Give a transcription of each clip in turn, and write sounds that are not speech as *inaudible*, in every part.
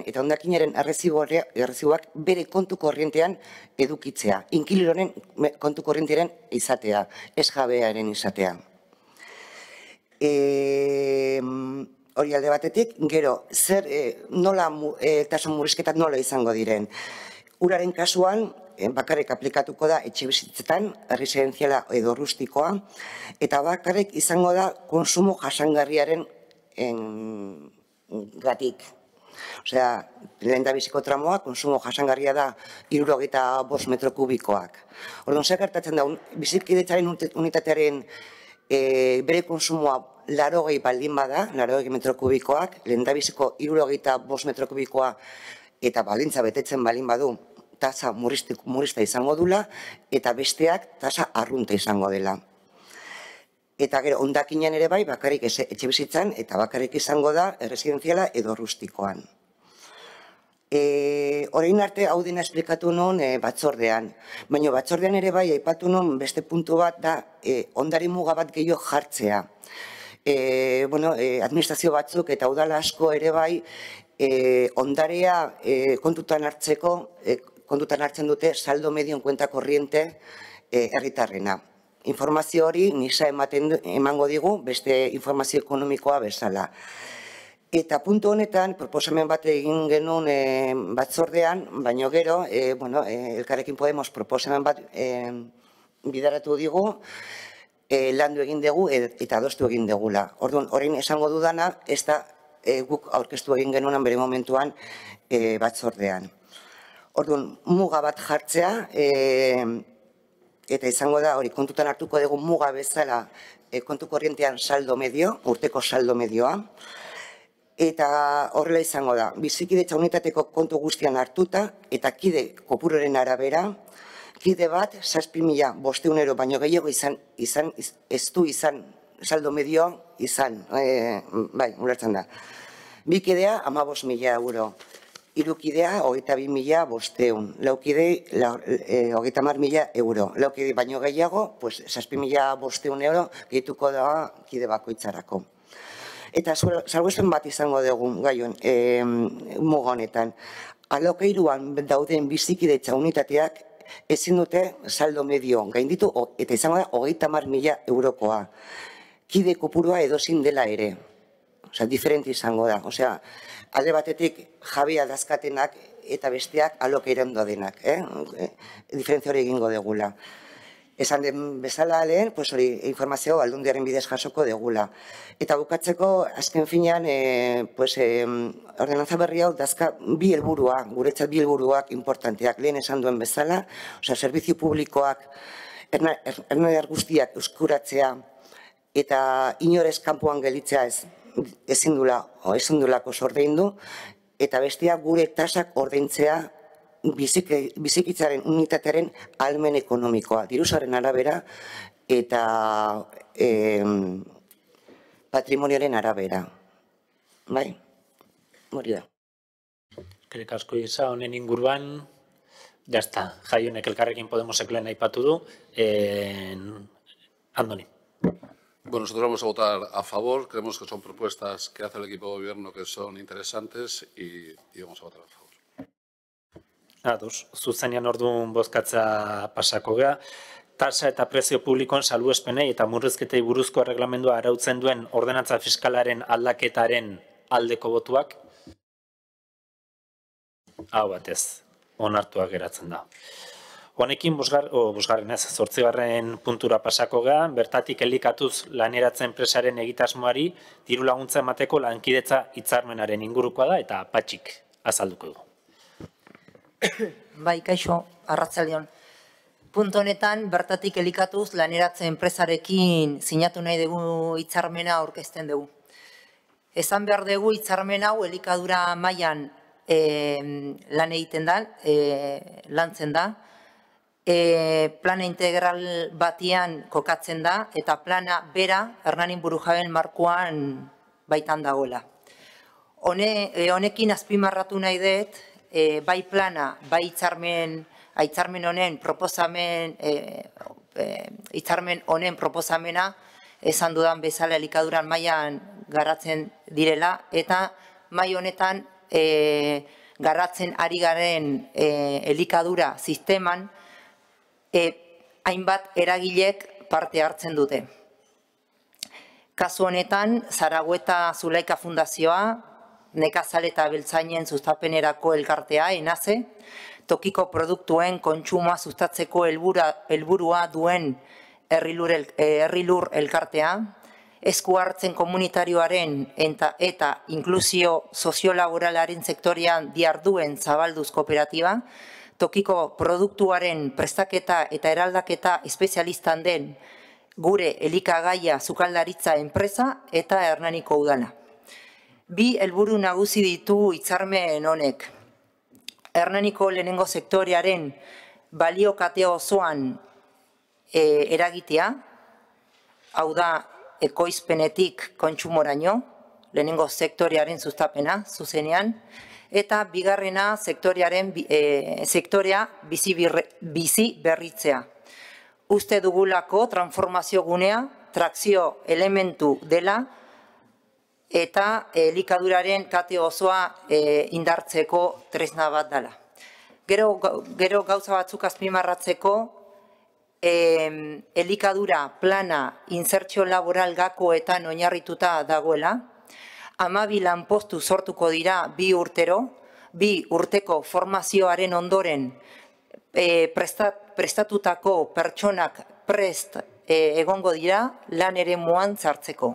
eta ondakinaren arrezibuak bere kontu korrientean edukitzea. Inkiluronen kontu korrientearen izatea, ez izatea. E, hori alde batetik, gero, zer eh, nola e, tasun nola izango diren. Uraren kasuan, eh, bakarrik aplikatuko da etxe bizitzetan, residenziala edo rustikoa, eta bakarrik izango da konsumo jasangarriaren gatik. Osea, lehen da biziko tramoa, konsumo jasangarria da, iruro eta bos metro kubikoak. Orduan, zer gertatzen da, bizikidetzaren unitatearen e, bere konsumoa laro baldin bada, laro gehi metro kubikoak, lehen da biziko iruro eta bos metro kubikoa eta baldintza betetzen baldin badu, tasa murista izango dula eta besteak tasa arrunta izango dela eta gero ondakinan ere bai bakarrik etxe bizitzan eta bakarrik izango da erresidenziala edo rustikoan. E, orain arte hau dena esplikatu non e, batzordean, baina batzordean ere bai aipatu non beste puntu bat da e, ondari muga bat gehiok jartzea. E, bueno, e, administrazio batzuk eta udala asko ere bai e, ondarea e, kontutan hartzeko e, kontutan hartzen dute saldo medion kuenta korriente e, herritarrena informazio hori nisa ematen emango digu beste informazio ekonomikoa bezala. Eta puntu honetan, proposamen bat egin genuen e, batzordean, baino gero, e, bueno, e, elkarrekin Podemos proposamen bat e, bidaratu digu, e, landu egin dugu e, eta adostu egin degula. Orduan, horrein esango dudana, ez da e, guk aurkeztu egin genuen bere momentuan e, batzordean. Orduan, muga bat jartzea, e, eta izango da hori kontutan hartuko dugu muga bezala e, kontu korrientean saldo medio, urteko saldo medioa. Eta horrela izango da, bizikidetza unitateko kontu guztian hartuta eta kide kopuroren arabera, kide bat, saspi mila, bosteunero, baino gehiago izan, izan, ez du izan, saldo medio izan, e, bai, ulertzen da. Bikidea, ama bos mila euro. Irukidea, hogeita bi mila bosteun. Laukide, la, e, hogeita mar mila euro. Laukide baino gehiago, pues, saspi mila bosteun euro, gehituko da kide bakoitzarako. Eta salgoesten bat izango dugu, gaion, e, mugonetan. Alokeiruan dauden bizikide unitateak ezin dute saldo medio gainditu, o, eta izango da, hogeita mila eurokoa. Kide kopurua edozin dela ere. Osea, diferente izango da. Osea, alde batetik jabia dazkatenak eta besteak alokeirendo denak. Eh? eh? Diferentzia hori egingo degula. Esan den bezala lehen, pues hori informazio aldundiaren bidez jasoko degula. Eta bukatzeko, azken finean, e, pues, e, ordenantza berri hau dazka bi helburua, guretzat bi helburuak importanteak lehen esan duen bezala, oza, servizio publikoak, erna, er, erna guztiak euskuratzea, eta inorez kanpoan gelitzea ez, ezin dula, ezin dulako sordeindu, eta bestia gure tasak ordaintzea bizik, bizikitzaren unitatearen almen ekonomikoa. Diruzaren arabera eta e, patrimonioaren arabera. Bai, mori da. asko iza honen inguruan, jazta, jaionek elkarrekin Podemosek lehen aipatu du, e, andoni. Bueno, nosotros vamos a votar a favor. Creemos que son propuestas que hace el equipo de gobierno que son interesantes y, y vamos a votar a favor. Ados, zuzenean orduan bozkatza pasako gea. Tasa eta prezio publikoen salbuespenei eta murrizketei buruzko arreglamendua arautzen duen ordenantza fiskalaren aldaketaren aldeko botuak? Hau batez, onartua geratzen da. Honekin bosgar, o, bosgarren puntura pasako gara, bertatik helikatuz laneratzen presaren egitasmoari diru laguntza emateko lankidetza hitzarmenaren ingurukoa da eta patxik azalduko du. *coughs* bai, kaixo, arratzaldion. Punto honetan, bertatik helikatuz laneratzen enpresarekin sinatu nahi dugu hitzarmena aurkezten dugu. Esan behar dugu hitzarmen hau helikadura mailan e, lan egiten da, e, lantzen da, e, plana integral batian kokatzen da eta plana bera Hernanin Burujaben markuan baitan dagoela. Hone, e, honekin azpimarratu nahi dut, e, bai plana, bai itzarmen, itzarmen honen proposamen, e, e, itzarmen honen proposamena, esan dudan bezala elikaduran mailan garratzen direla, eta mai honetan e, garratzen ari garen e, elikadura sisteman, E, hainbat eragilek parte hartzen dute. Kasu honetan, Zaragueta Zulaika Fundazioa, Nekazal eta Beltzainen Zustapenerako Elkartea, enaze, tokiko produktuen kontsuma sustatzeko elburua helburua duen eh, herrilur, elkartea, esku hartzen komunitarioaren eta eta inklusio soziolaboralaren sektorian diarduen zabalduz kooperatiba, tokiko produktuaren prestaketa eta eraldaketa espezialistan den gure elikagaia zukaldaritza enpresa eta hernaniko udala. Bi helburu nagusi ditu hitzarmen honek. Hernaniko lehenengo sektorearen balio kateo osoan e, eragitea, hau da ekoizpenetik kontsumoraino, lehenengo sektorearen sustapena zuzenean, eta bigarrena sektorearen e, sektorea bizi, birre, berritzea. Uste dugulako transformazio gunea, trakzio elementu dela eta e, likaduraren kate osoa e, indartzeko tresna bat dela. Gero, gero gauza batzuk azpimarratzeko, elikadura plana insertzio laboral gakoetan oinarrituta dagoela, amabilan postu sortuko dira bi urtero, bi urteko formazioaren ondoren e, prestatutako pertsonak prest e, egongo dira lan ere muan zartzeko.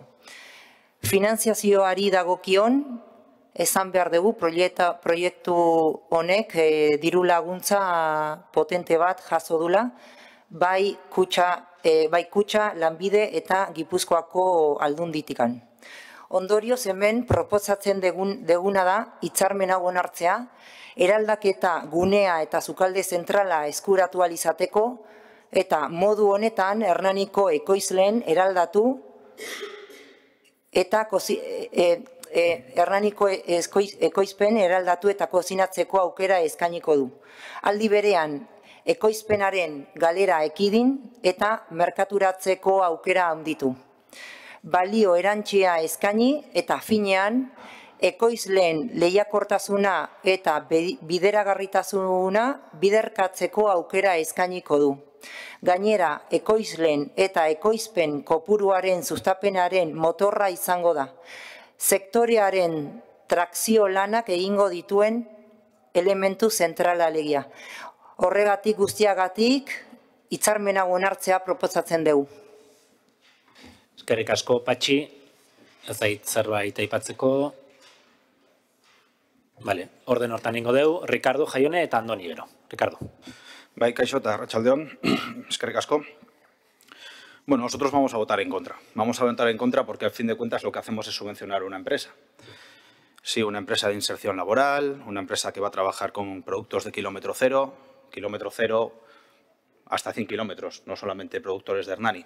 Finanziazioari dagokion, esan behar dugu proieta, proiektu honek e, diru laguntza potente bat jaso dula, bai kutsa, e, bai kutsa lanbide eta gipuzkoako aldun ditikan ondorio hemen proposatzen degun, deguna da hitzarmen hau onartzea, eraldaketa gunea eta zukalde zentrala eskuratu alizateko, eta modu honetan Hernaniko ekoizleen eraldatu eta kozi, e, e, e, ekoizpen eraldatu eta kozinatzeko aukera eskainiko du. Aldi berean, ekoizpenaren galera ekidin eta merkaturatzeko aukera handitu balio erantxia eskaini eta finean, ekoizleen lehiakortasuna eta bideragarritasuna biderkatzeko aukera eskainiko du. Gainera, ekoizleen eta ekoizpen kopuruaren sustapenaren motorra izango da. Sektorearen trakzio lanak egingo dituen elementu zentralalegia. Horregatik guztiagatik, itzarmenagoen hartzea proposatzen dugu. Eskerrik asko patxi, ez zerbait Vale, orden hortan deu, Ricardo Jaione eta Andoni Ricardo. Bai, kaixo Rachaldeón, *clears throat* eskerrik Bueno, nosotros vamos a votar en contra. Vamos a votar en contra porque al fin de cuentas lo que hacemos es subvencionar una empresa. Sí, una empresa de inserción laboral, una empresa que va a trabajar con productos de kilómetro cero, kilómetro cero hasta 100 kilómetros, no solamente productores de Hernani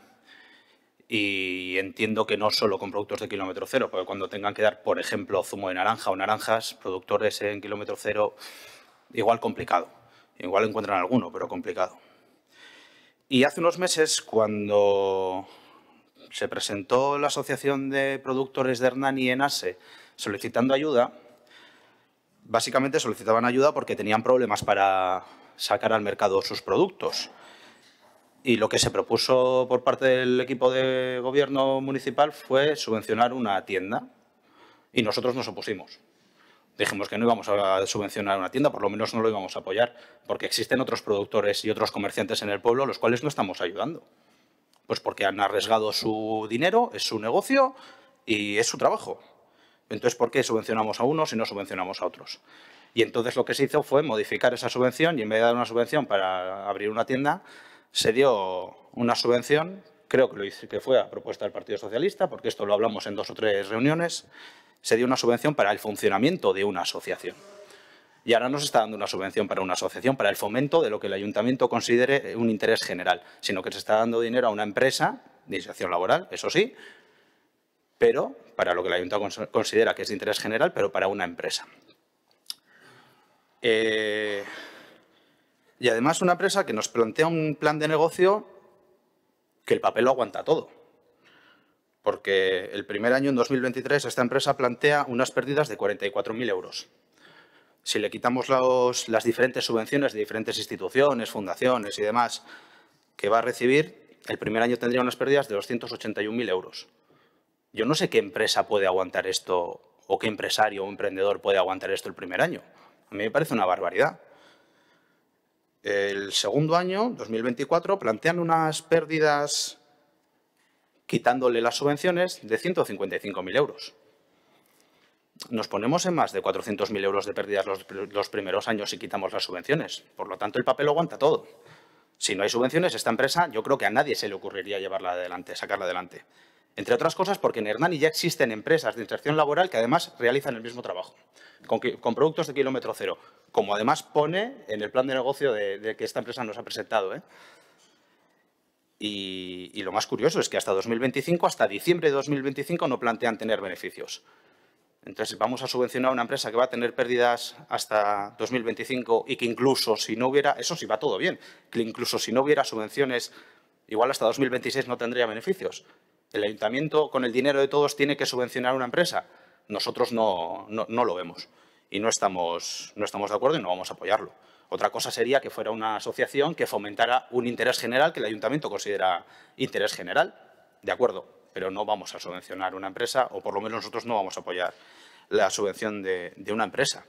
y entiendo que no solo con productos de kilómetro cero, porque cuando tengan que dar, por ejemplo, zumo de naranja o naranjas, productores en kilómetro cero, igual complicado. Igual encuentran alguno, pero complicado. Y hace unos meses, cuando se presentó la Asociación de Productores de Hernani en ASE solicitando ayuda, básicamente solicitaban ayuda porque tenían problemas para sacar al mercado sus productos. Y lo que se propuso por parte del equipo de gobierno municipal fue subvencionar una tienda y nosotros nos opusimos. Dijimos que no íbamos a subvencionar una tienda, por lo menos no lo íbamos a apoyar, porque existen otros productores y otros comerciantes en el pueblo a los cuales no estamos ayudando. Pues porque han arriesgado su dinero, es su negocio y es su trabajo. Entonces, ¿por qué subvencionamos a unos y no subvencionamos a otros? Y entonces lo que se hizo fue modificar esa subvención y en vez de dar una subvención para abrir una tienda, se dio una subvención, creo que, lo que fue a propuesta del Partido Socialista, porque esto lo hablamos en dos o tres reuniones, se dio una subvención para el funcionamiento de una asociación. Y ahora no se está dando una subvención para una asociación, para el fomento de lo que el ayuntamiento considere un interés general, sino que se está dando dinero a una empresa de inserción laboral, eso sí, pero para lo que el ayuntamiento considera que es de interés general, pero para una empresa. Eh, y además una empresa que nos plantea un plan de negocio que el papel lo aguanta todo. Porque el primer año, en 2023, esta empresa plantea unas pérdidas de 44.000 euros. Si le quitamos las diferentes subvenciones de diferentes instituciones, fundaciones y demás que va a recibir, el primer año tendría unas pérdidas de 281.000 euros. Yo no sé qué empresa puede aguantar esto o qué empresario o emprendedor puede aguantar esto el primer año. A mí me parece una barbaridad el segundo año, 2024, plantean unas pérdidas, quitándole las subvenciones, de 155.000 euros. Nos ponemos en más de 400.000 euros de pérdidas los, primeros años si quitamos las subvenciones. Por lo tanto, el papel aguanta todo. Si no hay subvenciones, esta empresa yo creo que a nadie se le ocurriría llevarla adelante, sacarla adelante. Entre otras cosas porque en Hernani ya existen empresas de inserción laboral que además realizan el mismo trabajo, con productos de kilómetro cero como además pone en el plan de negocio de, que esta empresa nos ha presentado. ¿eh? Y, lo más curioso es que hasta 2025, hasta diciembre de 2025, no plantean tener beneficios. Entonces, vamos a subvencionar a una empresa que va a tener pérdidas hasta 2025 y que incluso si no hubiera, eso sí va todo bien, que incluso si no hubiera subvenciones, igual hasta 2026 no tendría beneficios. El ayuntamiento, con el dinero de todos, tiene que subvencionar a una empresa. Nosotros no, no lo vemos y no estamos, no estamos de acuerdo y no vamos a apoyarlo. Otra cosa sería que fuera una asociación que fomentara un interés general que el ayuntamiento considera interés general, de acuerdo, pero no vamos a subvencionar una empresa o por lo menos nosotros no vamos a apoyar la subvención de, una empresa.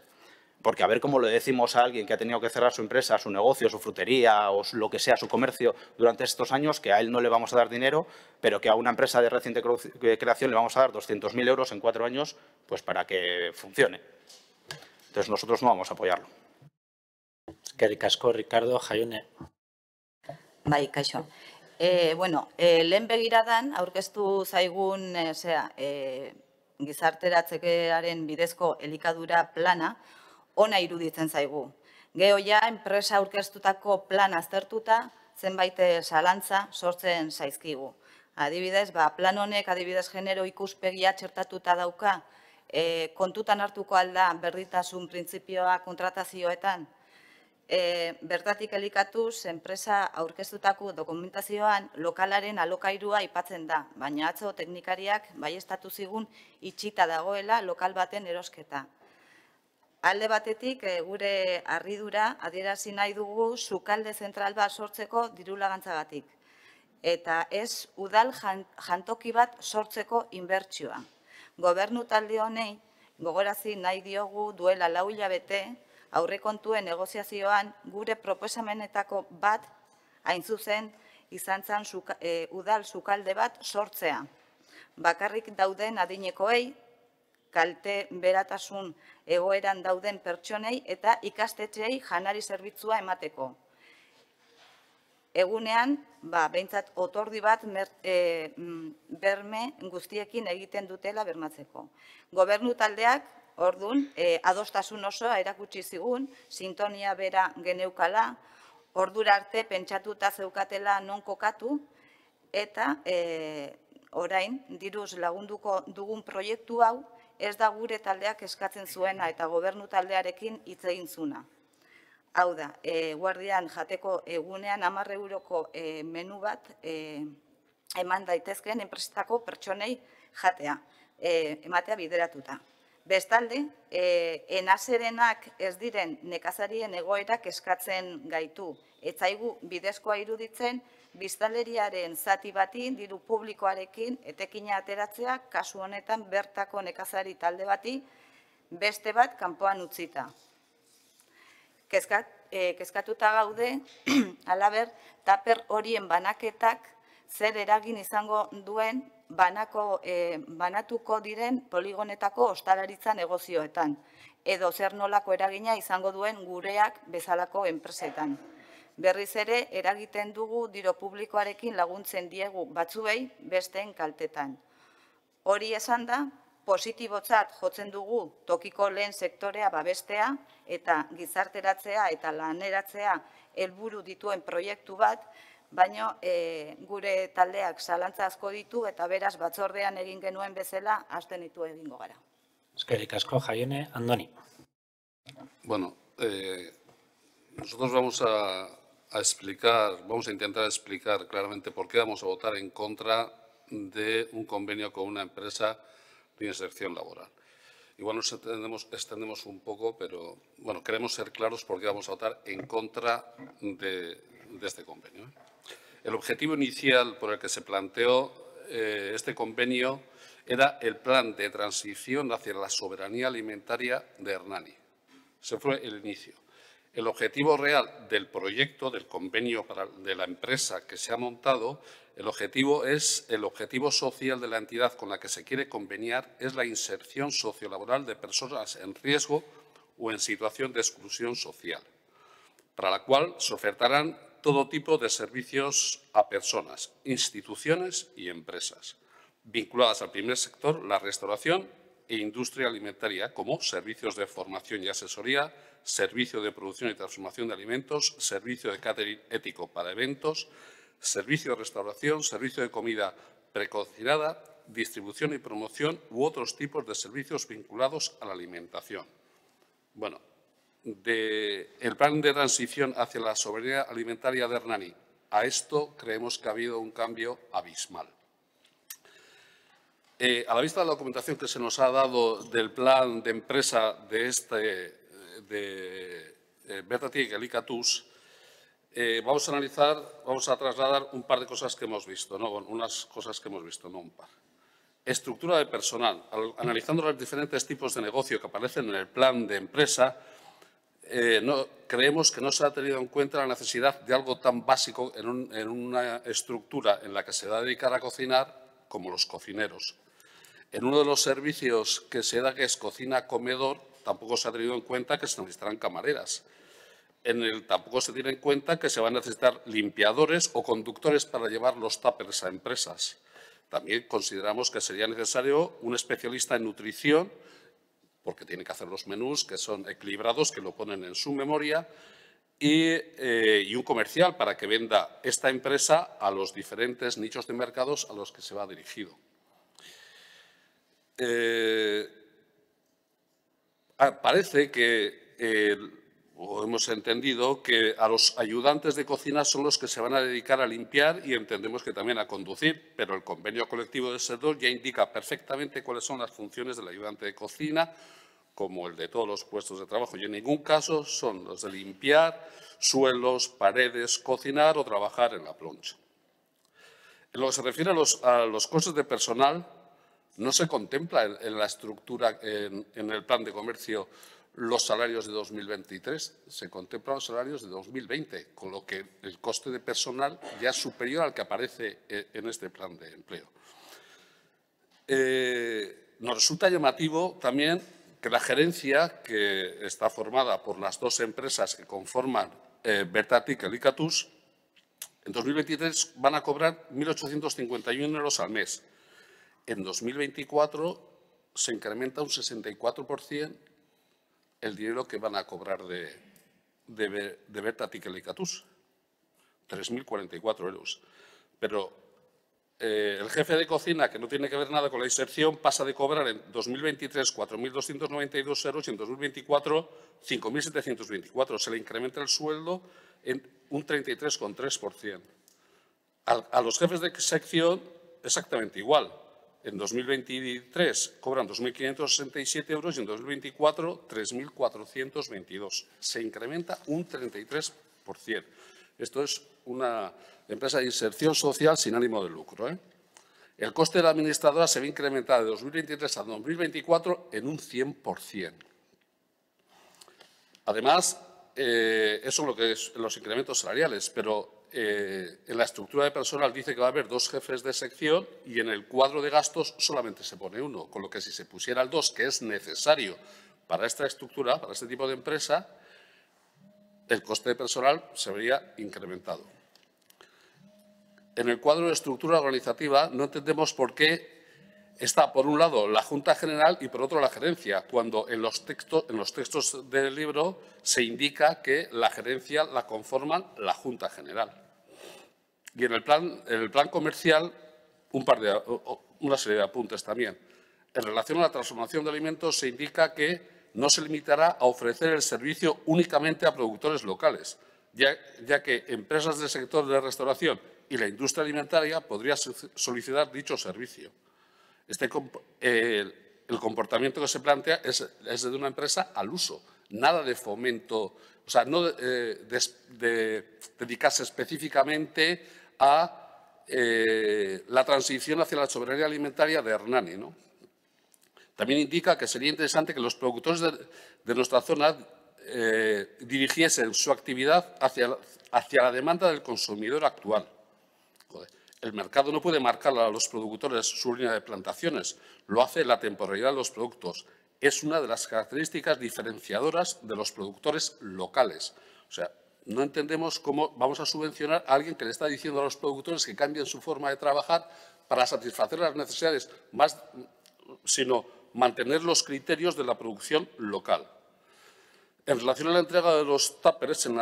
Porque a ver cómo le decimos a alguien que ha tenido que cerrar su empresa, su negocio, su frutería o lo que sea, su comercio durante estos años, que a él no le vamos a dar dinero, pero que a una empresa de reciente creación le vamos a dar 200.000 euros en cuatro años pues para que funcione. Entonces nosotros no vamos a apoyarlo. Eskerrik Ricardo, jaione. Bai, kaixo. Eh, bueno, eh, lehen begiradan aurkeztu zaigun, eh, osea, gizarteratzekearen bidezko elikadura plana ona iruditzen zaigu. Geo ja, enpresa aurkeztutako plan aztertuta, zenbait salantza sortzen zaizkigu. Adibidez, ba, plan honek adibidez genero ikuspegia txertatuta dauka, e, kontutan hartuko alda berditasun printzipioa kontratazioetan, e, bertatik enpresa aurkeztutako dokumentazioan lokalaren alokairua aipatzen da, baina atzo teknikariak bai estatu zigun itxita dagoela lokal baten erosketa. Alde batetik, e, gure harridura adierazi nahi dugu sukalde zentral bat sortzeko dirulagantzagatik eta ez udal jantoki bat sortzeko inbertsioa gobernu talde honei gogorazi nahi diogu duela lau hilabete aurrekontuen negoziazioan gure proposamenetako bat hain zuzen izan zan e, udal sukalde bat sortzea. Bakarrik dauden adinekoei, kalte beratasun egoeran dauden pertsonei eta ikastetzei janari zerbitzua emateko egunean, ba, behintzat otordi bat mer, e, mm, berme guztiekin egiten dutela bermatzeko. Gobernu taldeak, ordun, e, adostasun osoa erakutsi zigun, sintonia bera geneukala, ordura arte pentsatuta zeukatela non kokatu, eta e, orain, diruz lagunduko dugun proiektu hau, ez da gure taldeak eskatzen zuena eta gobernu taldearekin hitz egin zuna. Hau da, e, guardian jateko egunean amarre euroko e, menu bat e, eman daitezkeen enpresetako pertsonei jatea, e, ematea bideratuta. Bestalde, e, enazerenak ez diren nekazarien egoerak eskatzen gaitu. Etzaigu, bidezkoa iruditzen, biztaleriaren zati batin, diru publikoarekin, etekina ateratzea, kasu honetan bertako nekazari talde bati, beste bat kanpoan utzita. Eh, kezkatuta gaude *clears throat* alaber taper horien banaketak zer eragin izango duen banako, e, banatuko diren poligonetako ostalaritza negozioetan edo zer nolako eragina izango duen gureak bezalako enpresetan. Berriz ere, eragiten dugu diro publikoarekin laguntzen diegu batzuei besteen kaltetan. Hori esan da, positibotzat jotzen dugu tokiko lehen sektorea babestea eta gizarteratzea eta laneratzea helburu dituen proiektu bat, baino e, gure taldeak zalantza asko ditu eta beraz batzordean egin genuen bezala hasten ditu egingo gara. Eskerrik asko Jaiene Andoni. Bueno, eh, nosotros vamos a, a explicar, vamos a intentar explicar claramente por qué vamos a votar en contra de un convenio con una empresa inserción laboral. Igual nos extendemos, extendemos, un poco, pero bueno, queremos ser claros porque vamos a votar en contra de, este convenio. ¿eh? El objetivo inicial por el que se planteó eh, este convenio era el plan de transición hacia la soberanía alimentaria de Hernani. Ese fue el inicio. El objetivo real del proyecto, del convenio de la empresa que se ha montado, el objetivo, es, el objetivo social de la entidad con la que se quiere conveniar es la inserción sociolaboral de personas en riesgo o en situación de exclusión social, para la cual se ofertarán todo tipo de servicios a personas, instituciones y empresas, vinculadas al primer sector, la restauración e industria alimentaria, como servicios de formación y asesoría, servicio de producción y transformación de alimentos, servicio de catering ético para eventos, servicio de restauración, servicio de comida precocinada, distribución y promoción u otros tipos de servicios vinculados a la alimentación. Bueno, del plan de transición hacia la soberanía alimentaria de Hernani a esto creemos que ha habido un cambio abismal. Eh, a la vista de la documentación que se nos ha dado del plan de empresa de este eh, de, eh, eh, vamos a analizar, vamos a trasladar un par de cosas que hemos visto, ¿no? unas cosas que hemos visto, no un par. Estructura de personal. Analizando los diferentes tipos de negocio que aparecen en el plan de empresa, eh, creemos que no se ha tenido en cuenta la necesidad de algo tan básico en, en una estructura en la que se va a dedicar a cocinar como los cocineros. En uno de los servicios que se da, que es cocina-comedor, tampoco se ha tenido en cuenta que se necesitarán camareras en el, tampoco se tiene en cuenta que se van a necesitar limpiadores o conductores para llevar los tuppers a empresas. También consideramos que sería necesario un especialista en nutrición, porque tiene que hacer los menús que son equilibrados, que lo ponen en su memoria, y, eh, un comercial para que venda esta empresa a los diferentes nichos de mercados a los que se va dirigido. Eh, ah, parece que hemos entendido que a los ayudantes de cocina son los que se van a dedicar a limpiar y entendemos que también a conducir, pero el convenio colectivo de sedes ya indica perfectamente cuáles son las funciones del ayudante de cocina, como el de todos los puestos de trabajo. Y en ningún caso son los de limpiar suelos, paredes, cocinar o trabajar en la plancha. En lo que se refiere a los, costes de personal, no se contempla en, la estructura, en el plan de comercio, los salarios de 2023. Se contemplan los salarios de 2020, con lo que el coste de personal ya es superior al que aparece eh, en este plan de empleo. Eh, nos resulta llamativo también que la gerencia, que está formada por las dos empresas que conforman eh, Bertatic y Licatus, en 2023 van a cobrar 1.851 euros al mes. En 2024 se incrementa un 64% el dinero que van a cobrar de, de, de y 3.044 euros. Pero eh, el jefe de cocina, que no tiene que ver nada con la inserción, pasa de cobrar en 2023 4.292 euros y en 2024 5.724. Se le incrementa el sueldo en un 33,3%. A, a los jefes de sección, exactamente igual. En 2023 cobran 2.567 euros y en 2024 3.422. Se incrementa un 33%. Esto es una empresa de inserción social sin ánimo de lucro. ¿eh? El coste de la administradora se ve incrementar de 2023 a 2024 en un 100%. Además, eh, eso es lo que es los incrementos salariales, pero eh, en la estructura de personal dice que va a haber dos jefes de sección y en el cuadro de gastos solamente se pone uno, con lo que si se pusiera el dos, que es necesario para esta estructura, para este tipo de empresa, el coste de personal se habría incrementado. En el cuadro de estructura organizativa no entendemos por qué está, por un lado, la Junta General y, por otro, la gerencia, cuando en los, textos, en los textos del libro se indica que la gerencia la conforman la Junta General. Y en el plan, el plan comercial, un par de, una serie de apuntes también. En relación a la transformación de alimentos, se indica que no se limitará a ofrecer el servicio únicamente a productores locales, ya, que empresas del sector de restauración y la industria alimentaria podrían solicitar dicho servicio. Este, el, comportamiento que se plantea es, es, de una empresa al uso, nada de fomento, o sea, no de, eh, de dedicarse específicamente a eh, la transición hacia la soberanía alimentaria de Hernani. También indica que sería interesante que los productores de, nuestra zona eh, dirigiesen su actividad hacia, hacia, la demanda del consumidor actual. El mercado no puede marcar a los productores su línea de plantaciones, lo hace la temporalidad de los productos. Es una de las características diferenciadoras de los productores locales. O sea, no entendemos cómo vamos a subvencionar a alguien que le está diciendo a los productores que cambien su forma de trabajar para satisfacer las necesidades, más, sino mantener los criterios de la producción local. En relación a la entrega de los tuppers en,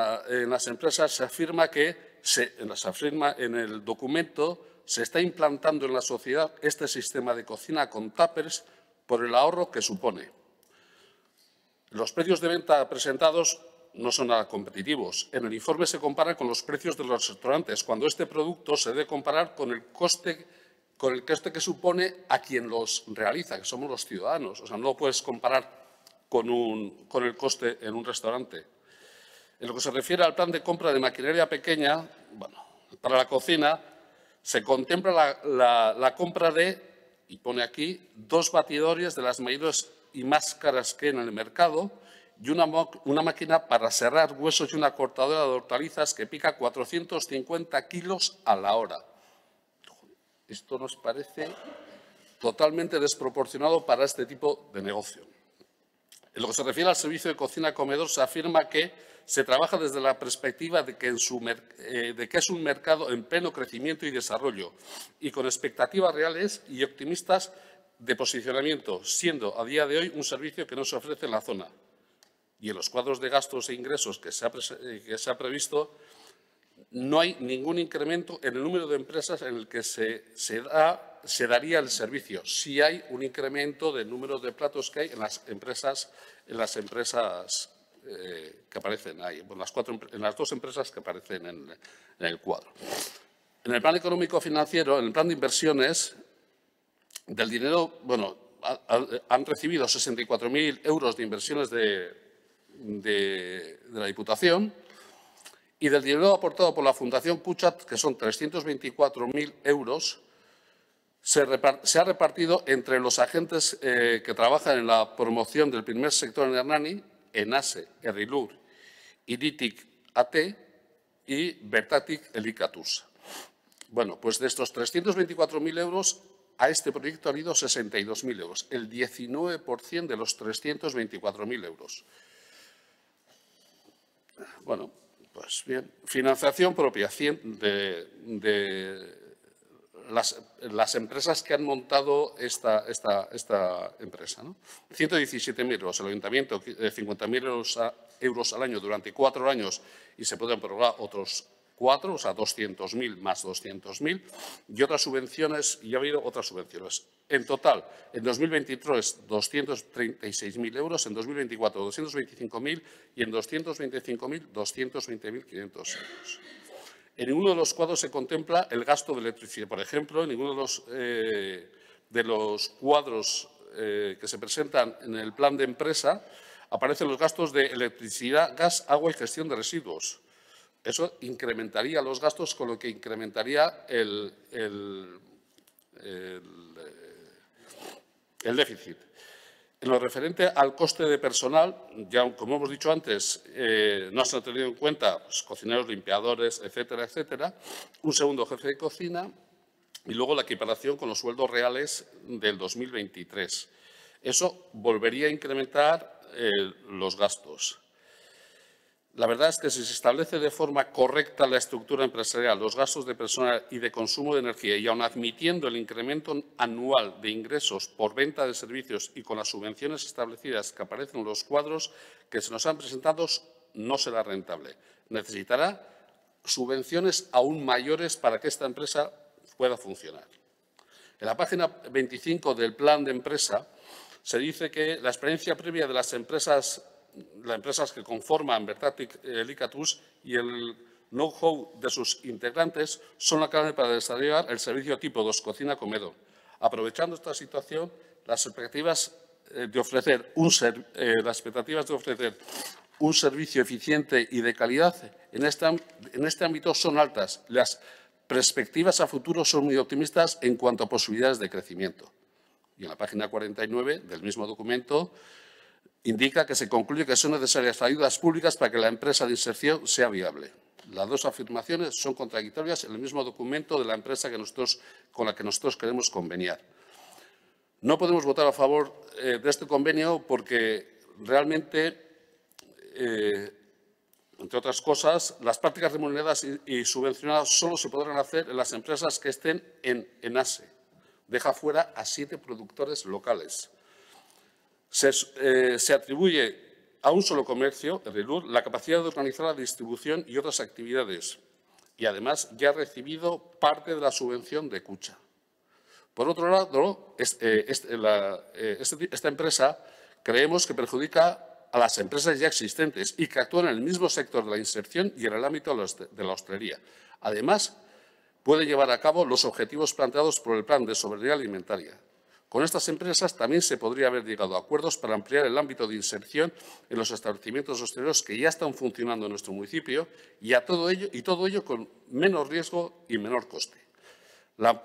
las empresas, se afirma que, se, afirma en el documento, se está implantando en la sociedad este sistema de cocina con tuppers por el ahorro que supone. Los precios de venta presentados no son nada competitivos. En el informe se compara con los precios de los restaurantes, cuando este producto se debe comparar con el coste con el que supone a quien los realiza, que somos los ciudadanos. O sea, no lo puedes comparar con, el coste en un restaurante. En lo que se refiere al plan de compra de maquinaria pequeña, bueno, para la cocina, se contempla la, la compra de, y pone aquí, dos batidores de las mayores y más caras que hay en el mercado, y una, máquina para cerrar huesos y una cortadora de hortalizas que pica 450 kilos a la hora. Esto nos parece totalmente desproporcionado para este tipo de negocio. En lo que se refiere al servicio de cocina-comedor, se afirma que se trabaja desde la perspectiva eh, de que es un mercado en pleno crecimiento y desarrollo y con expectativas reales y optimistas de posicionamiento, siendo a día de hoy un servicio que no se ofrece en la zona y en los cuadros de gastos e ingresos que se ha, eh, que se ha previsto, no hay ningún incremento en el número de empresas en el que se, da, se daría el servicio. Sí hay un incremento del número de platos que hay en las empresas, las empresas eh, que aparecen ahí, en las, cuatro, en las dos empresas que aparecen en, el cuadro. En el plan económico financiero, en el plan de inversiones, del dinero, bueno, han recibido 64.000 euros de inversiones de, de, la Diputación y del dinero aportado por la Fundación Cuchat, que son 324.000 euros, se, ha repartido entre los agentes eh, que trabajan en la promoción del primer sector en Hernani, ENASE, Errilur, IRITIC AT y Bertatic Elicatus. Bueno, pues de estos 324.000 euros, a este proyecto han ido 62.000 euros, el 19% de los 324.000 euros. Bueno, pues bien. Financiación propia de, las, empresas que han montado esta, esta, empresa. ¿no? 117.000 eh, euros el ayuntamiento, 50.000 euros, euros, al año durante cuatro años y se pueden prorrogar otros Cuatro, o sea, 200.000 más 200.000, y otras subvenciones, y ha habido otras subvenciones. En total, en 2023, 236.000 euros, en 2024, 225.000 y en mil 220.500 euros. En ninguno de los cuadros se contempla el gasto de electricidad. Por ejemplo, en ninguno de los, eh, de los cuadros eh, que se presentan en el plan de empresa aparecen los gastos de electricidad, gas, agua y gestión de residuos. Eso incrementaría los gastos, con lo que incrementaría eh, el, déficit. En lo referente al coste de personal, ya como hemos dicho antes, eh, no se han tenido en cuenta los pues, cocineros, limpiadores, etcétera, etcétera, un segundo jefe de cocina y luego la equiparación con los sueldos reales del 2023. Eso volvería a incrementar eh, los gastos. La verdad es que si se establece de forma correcta la estructura empresarial, los gastos de personal y de consumo de energía, y aun admitiendo el incremento anual de ingresos por venta de servicios y con las subvenciones establecidas que aparecen en los cuadros que se nos han presentado, no será rentable. Necesitará subvenciones aún mayores para que esta empresa pueda funcionar. En la página 25 del plan de empresa se dice que la experiencia previa de las empresas las empresas que conforman Vertatic eh, el y el know-how de sus integrantes son la clave para desarrollar el servicio tipo 2 cocina-comedo. Aprovechando esta situación, las expectativas eh, de ofrecer un eh, las expectativas de ofrecer un servicio eficiente y de calidad en este, en este ámbito son altas. Las perspectivas a futuro son muy optimistas en cuanto a posibilidades de crecimiento. Y en la página 49 del mismo documento indica que se concluye que son necesarias ayudas públicas para que la empresa de inserción sea viable. Las dos afirmaciones son contradictorias en el mismo documento de la empresa con la que nosotros queremos conveniar. No podemos votar a favor eh, de este convenio porque realmente, eh, entre otras cosas, las prácticas remuneradas y, subvencionadas solo se podrán hacer en las empresas que estén en, en ASE. Deja fuera a siete productores locales eh, se, atribuye a un solo comercio, la capacidad de organizar la distribución y otras actividades. Y además ya ha recibido parte de la subvención de Cucha. Por otro lado, eh, eh, este esta empresa creemos que perjudica a las empresas ya existentes y que actúan en el mismo sector de la inserción y en el ámbito de la hostelería. Además, puede llevar a cabo los objetivos planteados por el Plan de Soberanía Alimentaria, con estas empresas también se podría haber llegado a acuerdos para ampliar el ámbito de inserción en los establecimientos hosteleros que ya están funcionando en nuestro municipio y, a todo, ello, con menos riesgo y menor coste. La,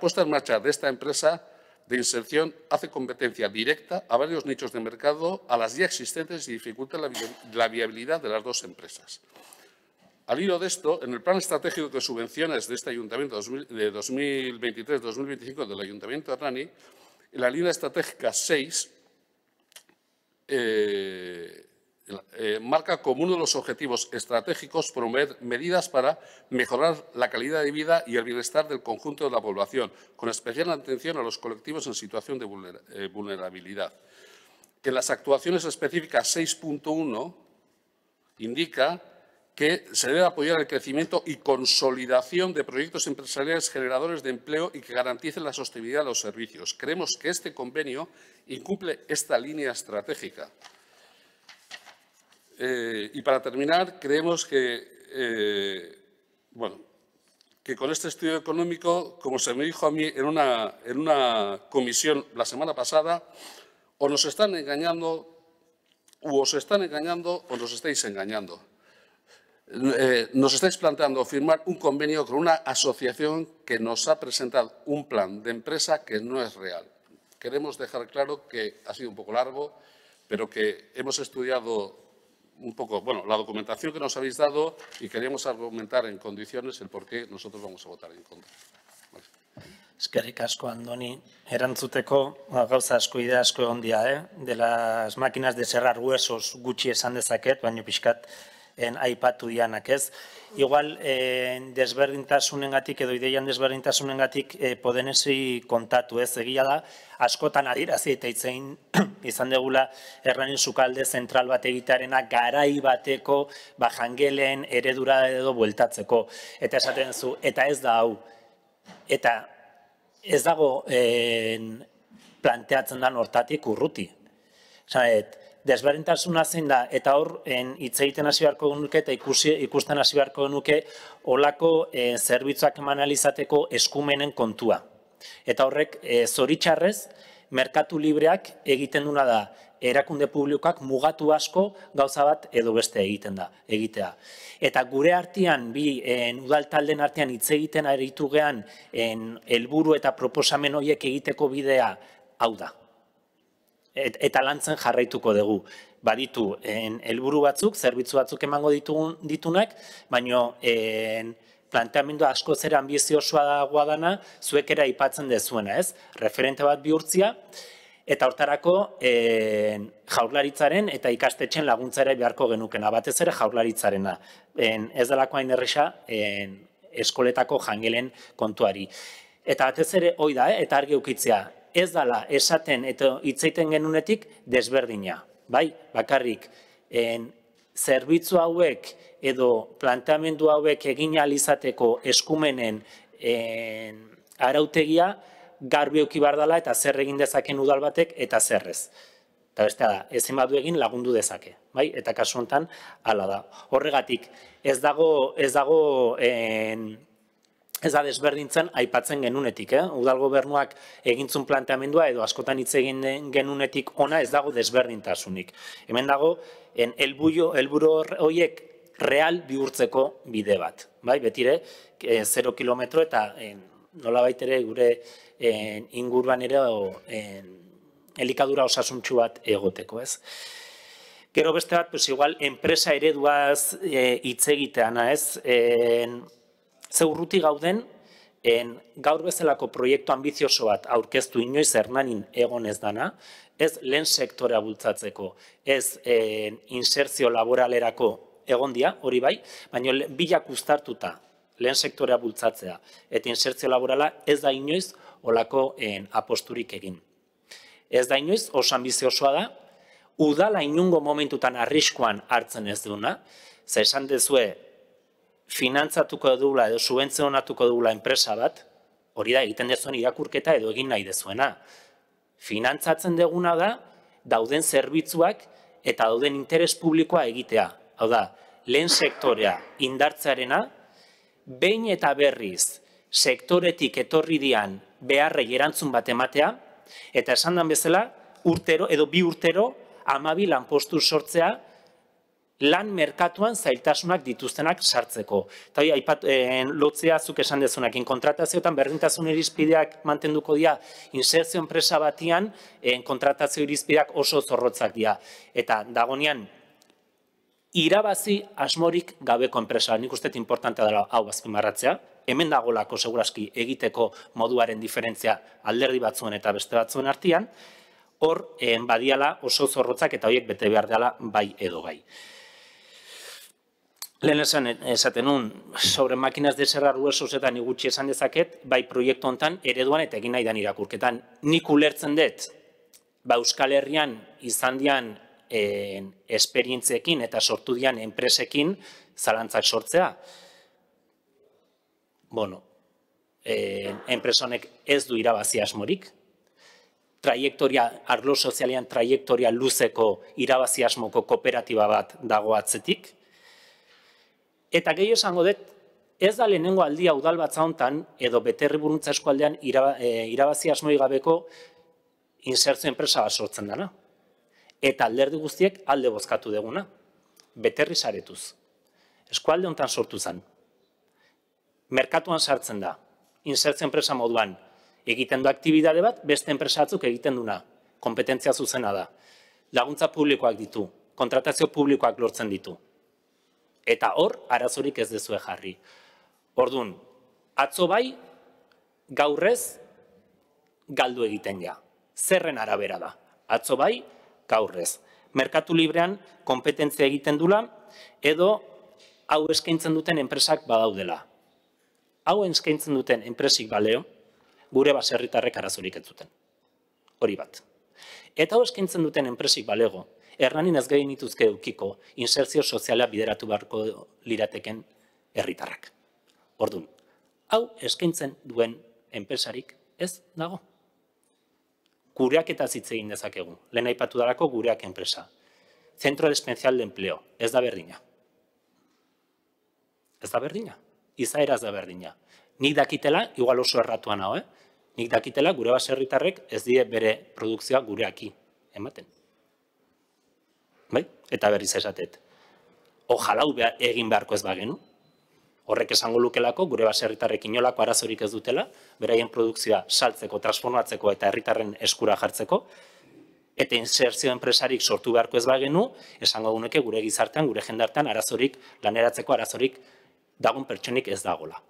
puesta en marcha de esta empresa de inserción hace competencia directa a varios nichos de mercado, a las ya existentes y dificulta la viabilidad de las dos empresas. Al hilo de esto, en el plan estratégico de subvenciones de este ayuntamiento de 2023-2025 del Ayuntamiento de Rani, la línea estratégica 6 eh, eh, marca como uno de los objetivos estratégicos promover medidas para mejorar la calidad de vida y el bienestar del conjunto de la población, con especial atención a los colectivos en situación de eh, vulnerabilidad. Que en las actuaciones específicas 6.1 indica que se debe apoyar el crecimiento y consolidación de proyectos empresariales generadores de empleo y que garanticen la sostenibilidad de los servicios. Creemos que este convenio incumple esta línea estratégica. Eh, y para terminar, creemos que, eh, bueno, que con este estudio económico, como se me dijo a mí en una, en una comisión la semana pasada, o nos están engañando, o os están engañando, o nos estáis engañando. Eh, nos estáis planteando firmar un convenio con una asociación que nos ha presentado un plan de empresa que no es real. Queremos dejar claro que ha sido un poco largo, pero que hemos estudiado un poco, bueno, la documentación que nos habéis dado y queríamos argumentar en condiciones el por qué nosotros vamos a votar en contra. Eskerrik asko, Andoni. Erantzuteko gauza ondia, eh? De las máquinas de serrar huesos en aipatu dianak, ez? Igual, eh, desberdintasunen gatik, edo ideian desberdintasunen gatik, eh, podenesi kontatu, ez? Egia da, askotan adirazi eta itzein *clears throat* izan degula erranin sukalde zentral bat egitarena garai bateko ba, eredura edo bueltatzeko. Eta esaten zu, eta ez da hau. Eta ez dago eh, planteatzen da hortatik urruti desberdintasuna zein da, eta hor, hitz egiten hasi beharko genuke, eta ikusi, ikusten hasi beharko genuke, olako e, eh, zerbitzuak emanalizateko eskumenen kontua. Eta horrek, e, zoritxarrez, merkatu libreak egiten duna da, erakunde publikoak mugatu asko gauza bat edo beste egiten da, egitea. Eta gure artean, bi en, udal talden artean hitz egiten aritu helburu eta proposamen horiek egiteko bidea, hau da eta lantzen jarraituko dugu. Baditu helburu batzuk, zerbitzu batzuk emango ditugun ditunak, baino en, planteamendu asko zera ambiziosoa dagoa dana, zuekera ipatzen dezuena, ez? Referente bat bihurtzia, eta hortarako en, jaurlaritzaren eta ikastetxen laguntzare beharko genukena, batez ere jaurlaritzarena. En, ez delako hain erresa en, eskoletako jangelen kontuari. Eta batez ere, oi da, eh, eta argi ukitzea, ez dala esaten eta itzaiten genunetik desberdina. Bai, bakarrik, en, zerbitzu hauek edo planteamendu hauek egin alizateko eskumenen en, arautegia garbi eukibar dela eta zer egin dezaken udal batek eta zerrez. Eta beste da, ez badu egin lagundu dezake. Bai? Eta kasu honetan, ala da. Horregatik, ez dago, ez dago en, Ez da desberdintzen aipatzen genunetik, eh? Udal gobernuak egintzun planteamendua edo askotan hitz egin genunetik ona ez dago desberdintasunik. Hemen dago en helburu helburu horiek real bihurtzeko bide bat, bai? Betire 0 eh, kilometro eta en, eh, nola gure ingurban eh, inguruan ere o, elikadura osasuntxu bat egoteko, ez? Gero beste bat, pues igual, enpresa ereduaz hitz e, egitean, ez? En, Ze urruti gauden, en gaur bezalako proiektu ambizioso bat aurkeztu inoiz ernanin egon ez dana, ez lehen sektorea bultzatzeko, ez en, insertzio laboralerako egon hori bai, baina bilak ustartuta lehen sektorea bultzatzea eta insertzio laborala ez da inoiz olako en, aposturik egin. Ez da inoiz, oso ambiziosoa da, udala inungo momentutan arriskoan hartzen ez duna, za esan dezue finantzatuko dugula edo zuentzen onatuko dugula enpresa bat, hori da egiten dezuen irakurketa edo egin nahi dezuena. Finantzatzen deguna da, dauden zerbitzuak eta dauden interes publikoa egitea. Hau da, lehen sektorea indartzearena, behin eta berriz sektoretik etorri dian beharrei erantzun bat ematea, eta esan dan bezala, urtero edo bi urtero, amabilan postur sortzea, lan merkatuan zailtasunak dituztenak sartzeko. Eta hori, aipat, eh, lotzea zuk esan dezunak, kontratazioetan berdintasun irizpideak mantenduko dira, inserzio enpresa batian, en, eh, kontratazio irizpideak oso zorrotzak dira. Eta dagonian, irabazi asmorik gabeko enpresa, nik uste importantea dela hau azpimarratzea, hemen dagolako seguraski egiteko moduaren diferentzia alderdi batzuen eta beste batzuen artian, hor, en, eh, badiala oso zorrotzak eta horiek bete behar dela bai edo gai. Lehen esan, eh, esaten nun, sobre makinaz de serrar huesos eta ni gutxi esan dezaket, bai proiektu hontan ereduan eta egin nahi dan irakurketan. Nik ulertzen dut, ba Euskal Herrian izan dian eh, esperientzekin eta sortu dian enpresekin zalantzak sortzea. Bueno, eh, enpresonek ez du irabazi asmorik, traiektoria, arlo sozialean traiektoria luzeko irabazi asmoko kooperatiba bat dago atzetik, Eta gehi esango dut, ez da lehenengo aldia udal batza hontan, edo beterri buruntza eskualdean e, irabazi asmoi gabeko insertzio enpresa bat sortzen dana. Eta alderdi guztiek alde bozkatu deguna. Beterri saretuz. Eskualde hontan sortu zen. Merkatuan sartzen da. Insertzio enpresa moduan. Egiten du aktibidade bat, beste enpresatzuk egiten duna. Kompetentzia zuzena da. Laguntza publikoak ditu. Kontratazio publikoak lortzen ditu eta hor arazorik ez dezue jarri. Ordun, atzo bai gaurrez galdu egiten ja. Zerren arabera da. Atzo bai gaurrez. Merkatu librean kompetentzia egiten dula edo hau eskaintzen duten enpresak badaudela. Hau eskaintzen duten enpresik baleo gure baserritarrek arazorik ez zuten. Hori bat. Eta hau eskaintzen duten enpresik balego, Erranin ez gehi nituzke eukiko inserzio soziala bideratu beharko lirateken herritarrak. Ordun, hau eskaintzen duen enpresarik ez dago. Gureak eta zitzegin dezakegu. Lehen aipatu darako gureak enpresa. Zentro despenzial de empleo. Ez da berdina. Ez da berdina. Izaera ez da berdina. Nik dakitela, igual oso erratuan hau, eh? Nik dakitela gure baserritarrek ez die bere produkzioa gureaki ematen eta berriz esatet. Ojalau egin beharko ez bagenu. Horrek esango lukelako, gure baserritarrek inolako arazorik ez dutela, beraien produkzioa saltzeko, transformatzeko eta herritarren eskura jartzeko, eta inserzio enpresarik sortu beharko ez bagenu, esango guneke gure gizartean, gure jendartean arazorik, laneratzeko arazorik dagun pertsonik ez dagola.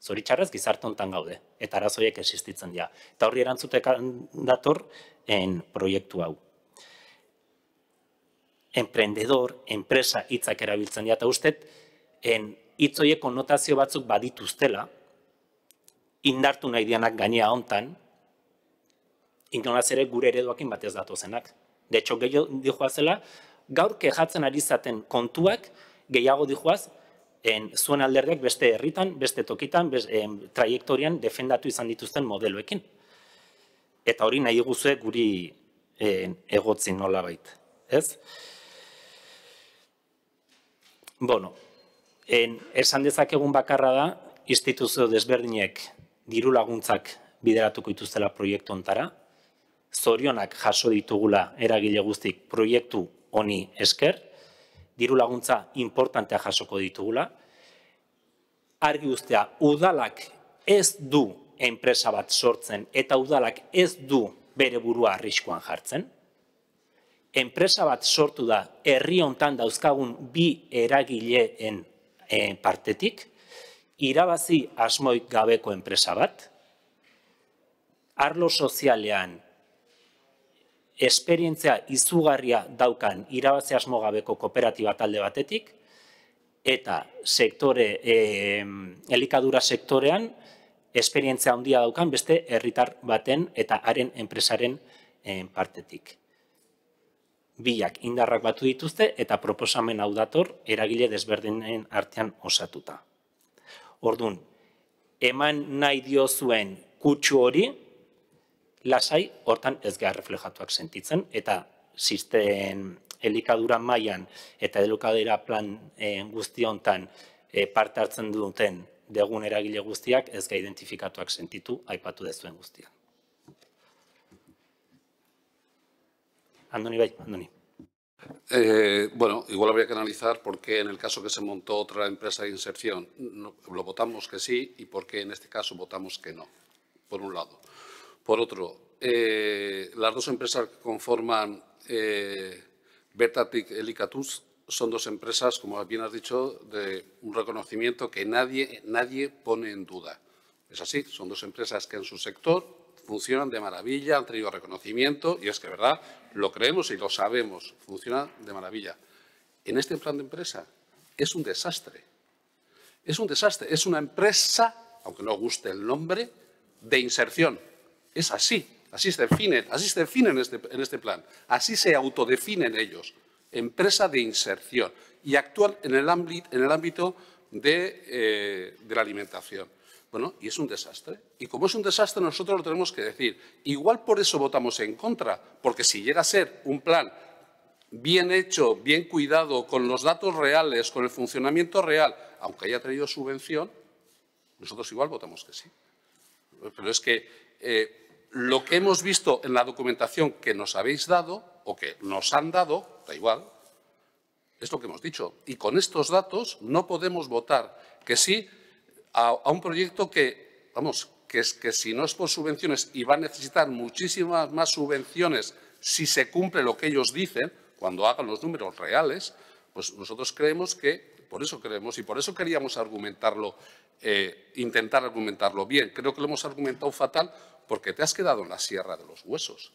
Zoritxarrez gizarte hontan gaude, eta arazoiek existitzen dira. Eta horri erantzutekan dator, en proiektu hau emprendedor, enpresa hitzak erabiltzen dira. Eta ustet, en, itzoie konotazio batzuk badituztela, indartu nahi dianak gainea hontan, inolaz ere gure ereduakin batez zenak. De hecho, gehiago zela, gaur kejatzen ari zaten kontuak, gehiago dijuaz, en, zuen alderdeak beste herritan, beste tokitan, beste, en, defendatu izan dituzten modeloekin. Eta hori nahi guzue guri egotzin egotzen nola baita. Ez? Bueno, en, esan dezakegun bakarra da, instituzio desberdinek diru laguntzak bideratuko ituztela proiektu ontara. Zorionak jaso ditugula eragile guztik proiektu honi esker, diru laguntza importantea jasoko ditugula. Argi guztia, udalak ez du enpresa bat sortzen eta udalak ez du bere burua arriskuan jartzen enpresa bat sortu da herri hontan dauzkagun bi eragileen eh, partetik, irabazi asmoik gabeko enpresa bat, arlo sozialean esperientzia izugarria daukan irabazi asmo gabeko kooperatiba talde batetik, eta sektore, e, elikadura sektorean esperientzia handia daukan beste herritar baten eta haren enpresaren partetik. Bilak indarrak batu dituzte eta proposamen hau dator eragile desberdinen artean osatuta. Ordun, eman nahi dio zuen kutsu hori, lasai hortan ez gara reflejatuak sentitzen, eta sisten elikadura mailan eta delukadera plan e, eh, guztiontan e, eh, parte hartzen duten degun eragile guztiak ez gara identifikatuak sentitu aipatu dezuen guztiak. Eh, bueno, igual habría que analizar por qué en el caso que se montó otra empresa de inserción lo votamos que sí y por qué en este caso votamos que no, por un lado. Por otro, eh, las dos empresas que conforman eh, y Licatus son dos empresas, como bien has dicho, de un reconocimiento que nadie, nadie pone en duda. Es así, son dos empresas que en su sector funcionan de maravilla, han tenido reconocimiento y es que, ¿verdad? Lo creemos y lo sabemos, funcionan de maravilla. En este plan de empresa es un desastre. Es un desastre, es una empresa, aunque no guste el nombre, de inserción. Es así, así se define, así se define en este, este plan, así se autodefinen ellos. Empresa de inserción y actúan en el ámbito, en el ámbito de eh, la alimentación y es un desastre. Y como es un desastre, nosotros lo tenemos que decir. Igual por eso votamos en contra, porque si llega a ser un plan bien hecho, bien cuidado, con los datos reales, con el funcionamiento real, aunque haya tenido subvención, nosotros igual votamos que sí. Pero es que eh, lo que hemos visto en la documentación que nos habéis dado, o que nos han dado, da igual, es lo que hemos dicho. Y con estos datos no podemos votar que sí a, un proyecto que, vamos, que, es, que si no es por subvenciones y va a necesitar muchísimas más subvenciones si se cumple lo que ellos dicen, cuando hagan los números reales, pues nosotros creemos que, por eso creemos y por eso queríamos argumentarlo, eh, intentar argumentarlo bien. Creo que lo hemos argumentado fatal porque te has quedado en la sierra de los huesos.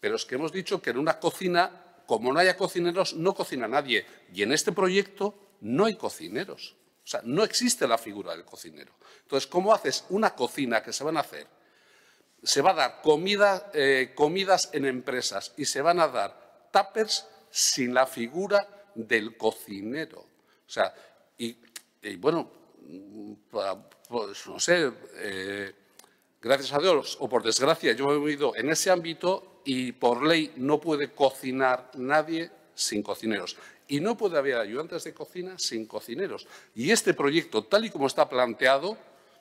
Pero es que hemos dicho que en una cocina, como no haya cocineros, no cocina nadie. Y en este proyecto no hay cocineros. O sea, no existe la figura del cocinero. Entonces, ¿cómo haces una cocina que se van a hacer? Se va a dar comida, eh, comidas en empresas y se van a dar tuppers sin la figura del cocinero. O sea, y, bueno, pues no sé, eh, gracias a Dios o por desgracia, yo me he vivido en ese ámbito y por ley no puede cocinar nadie sin cocineros y no puede haber ayudantes de cocina sin cocineros. Y este proyecto, tal y como está planteado,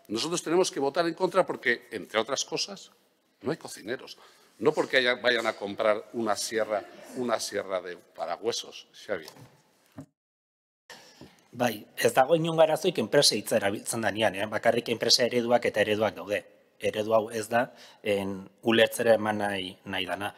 nosotros tenemos que votar en contra porque, entre otras cosas, no hay cocineros. No porque vayan a comprar una sierra, una sierra de parahuesos, Xavi. Bai, ez dago inon garazoik enpresa hitza erabiltzen danean, eh? bakarrik enpresa ereduak eta ereduak daude. Eredu hau ez da en, ulertzera eman nahi, nahi dana.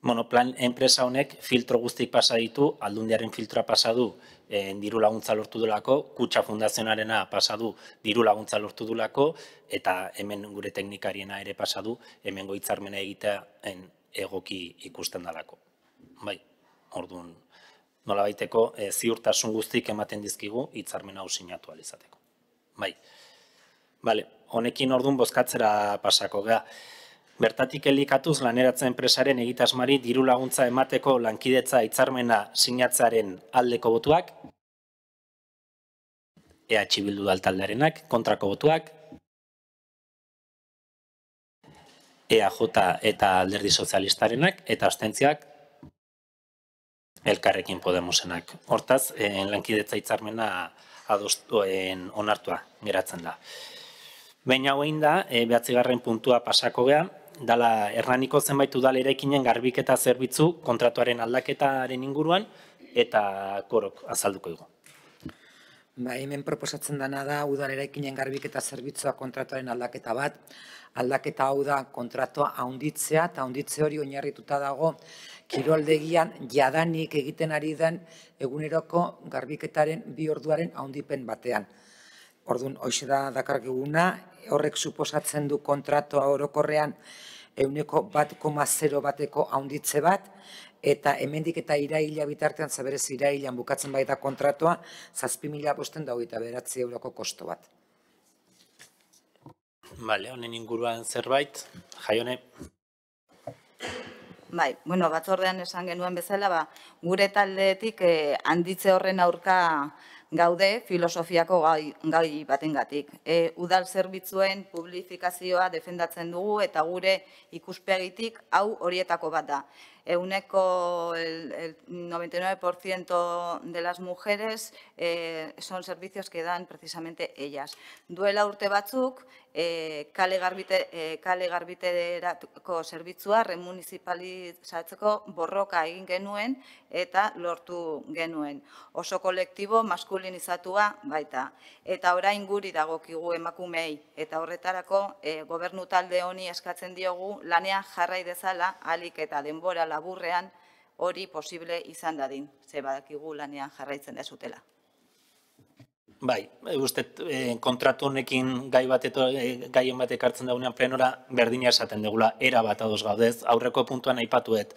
monoplan enpresa honek filtro guztik pasa ditu, aldundiaren filtroa pasa du, eh, diru laguntza lortu dulako, kutsa fundazionarena pasa du, diru laguntza lortu dulako, eta hemen gure teknikariena ere pasa du, hemen goitzarmena egitea egoki ikusten dalako. Bai, orduan, nola baiteko, eh, ziurtasun guztik ematen dizkigu, itzarmena usinatu alizateko. Bai, bale, honekin orduan bozkatzera pasako, gara. Bertatik helikatuz laneratzen enpresaren egitasmari diru laguntza emateko lankidetza hitzarmena sinatzaren aldeko botuak, EH Bildu daltaldarenak kontrako botuak, EAJ eta alderdi sozialistarenak eta ostentziak elkarrekin Podemosenak. Hortaz, en eh, lankidetza hitzarmena adostuen onartua geratzen da. Baina hau da, e, eh, behatzigarren puntua pasako gean, dala erraniko zenbait udal garbiketa zerbitzu kontratuaren aldaketaren inguruan eta korok azalduko dugu. Ba, hemen proposatzen dana da udal garbiketa zerbitzua kontratuaren aldaketa bat. Aldaketa hau da kontratua haunditzea eta haunditze hori oinarrituta dago kiroaldegian jadanik egiten ari den eguneroko garbiketaren bi orduaren haundipen batean. Orduan, hoxe da dakarkiguna, horrek suposatzen du kontratua orokorrean euneko bat koma bateko haunditze bat, eta hemendik eta iraila bitartean, zaberez irailan bukatzen baita kontratoa, kontratua, zazpi mila bosten dago eta euroko kosto bat. Bale, honen inguruan zerbait, jaione. Bai, bueno, batzordean esan genuen bezala, ba, gure taldeetik eh, handitze horren aurka gaude filosofiako gai, gai batengatik. E, udal zerbitzuen publifikazioa defendatzen dugu eta gure ikuspegitik hau horietako bat da euneko el, el 99% de las mujeres eh, son servicios que dan precisamente ellas. Duela urte batzuk, eh, kale, garbite, eh, kale garbiterako zerbitzua remunizipalizatzeko borroka egin genuen eta lortu genuen. Oso kolektibo maskulinizatua baita. Eta orain guri dagokigu emakumei eta horretarako eh, gobernu talde honi eskatzen diogu lanean jarrai dezala alik eta denbora laburrean hori posible izan dadin, ze badakigu lanean jarraitzen da zutela. Bai, bai uste eh, kontratu honekin gai bat eto, eh, gaien honbatek hartzen daunean plenora, berdina esaten degula, era bat adoz gaudez, aurreko puntuan aipatuet,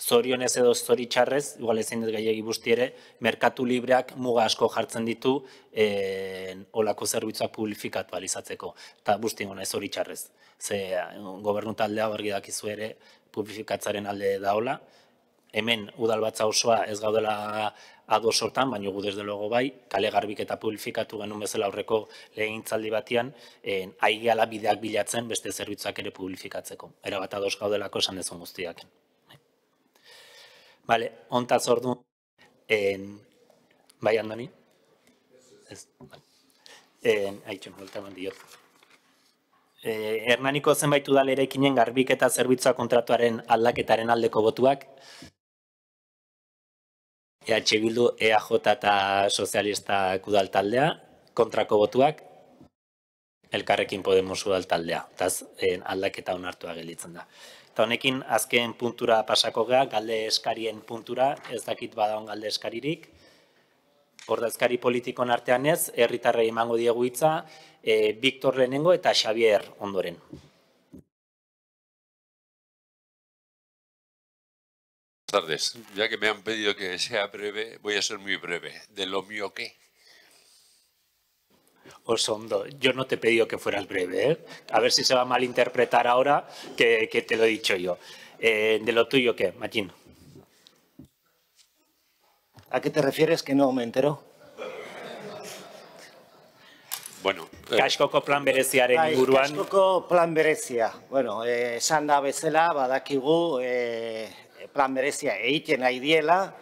zorionez edo zori txarrez, igual ezin dut gaiegi busti ere, merkatu libreak muga asko jartzen ditu eh, olako zerbitzuak publifikatu alizatzeko. Eta busti gona, ez zoritxarrez. Ze gobernu taldea dakizu ere publifikatzaren alde daola. Hemen udal batza osoa ez gaudela ado sortan, baina gu desde logo bai, kale garbik eta publifikatu genuen bezala aurreko lehen batian, aigiala bideak bilatzen beste zerbitzak ere publifikatzeko. Erabat ados gaudelako esan dezun guztiak. Bale, onta zordu, en, bai andoni? Ez, vale. En, haitxun, holta mandi jo. Eh, Hernaniko garbik eta zerbitzua kontratuaren aldaketaren aldeko botuak, EH Bildu, EAJ eta Sozialista Kudal kontrako botuak, Elkarrekin Podemos udal taldea, eta aldaketa onartua gelditzen da. Eta honekin azken puntura pasako da galde eskarien puntura, ez dakit badaon galde eskaririk. Horda eskari politikon artean ez, herritarra imango diegu itza, e, Viktor Lehenengo eta Xavier Ondoren. Buenas tardes. Ya que me han pedido que sea breve, voy a ser muy breve. De lo mío, ¿qué? Osondo, yo no te he pedido que fueras breve, ¿eh? a ver si se va a malinterpretar ahora que, te lo he dicho yo. Eh, ¿De lo tuyo qué, Machín? ¿A qué te refieres que no me entero? Bueno, eh, plan bereziaren en inguruan... Kaskoko plan berezia. Bueno, eh, esan da bezala, badakigu plan berezia egiten nahi diela,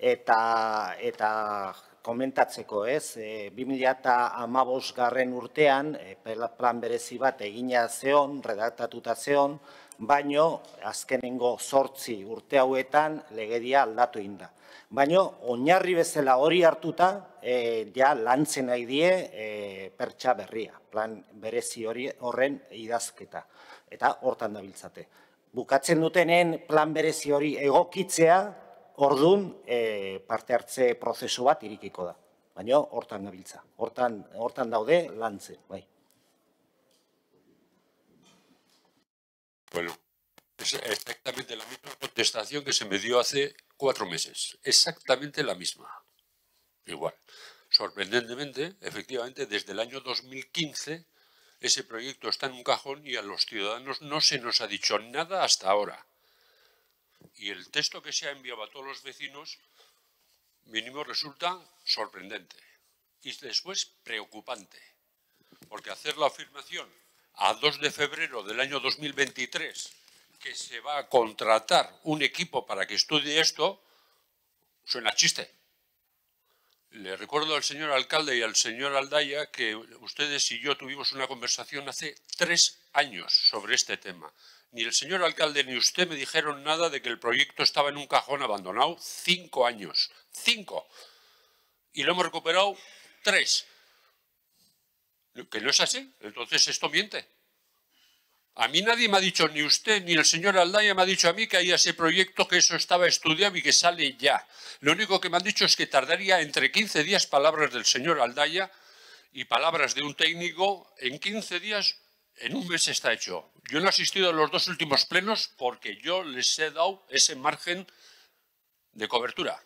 eta, eta komentatzeko, ez? E, 2008 garren urtean e, plan berezi bat egina zeon, redaktatuta zeon, baino azkenengo sortzi urte hauetan legedia aldatu inda. Baino, oinarri bezala hori hartuta, e, ja lantzen nahi die e, pertsa berria, plan berezi hori horren idazketa, eta hortan dabiltzate. Bukatzen dutenen plan berezi hori egokitzea, Ordun eh, parte hartze prozesu bat da. hortan gabiltza. Hortan, hortan daude Bueno, es exactamente la misma contestación que se me dio hace cuatro meses. Exactamente la misma. Igual. Sorprendentemente, efectivamente, desde el año 2015 ese proyecto está en un cajón y a los ciudadanos no se nos ha dicho nada hasta ahora. Y el texto que se ha enviado a todos los vecinos mínimo resulta sorprendente y después preocupante, porque hacer la afirmación a 2 de febrero del año 2023 que se va a contratar un equipo para que estudie esto, suena chiste. Le recuerdo al señor alcalde y al señor Aldaya que ustedes y yo tuvimos una conversación hace tres años sobre este tema ni el señor alcalde ni usted me dijeron nada de que el proyecto estaba en un cajón abandonado cinco años. Cinco. Y lo hemos recuperado tres. Que no es así. Entonces esto miente. A mí nadie me ha dicho, ni usted ni el señor Aldaya me ha dicho a mí que hay ese proyecto, que eso estaba estudiado y que sale ya. Lo único que me han dicho es que tardaría entre 15 días palabras del señor Aldaya y palabras de un técnico en 15 días en un mes está hecho. Yo no he asistido a los dos últimos plenos porque yo les he dado ese margen de cobertura.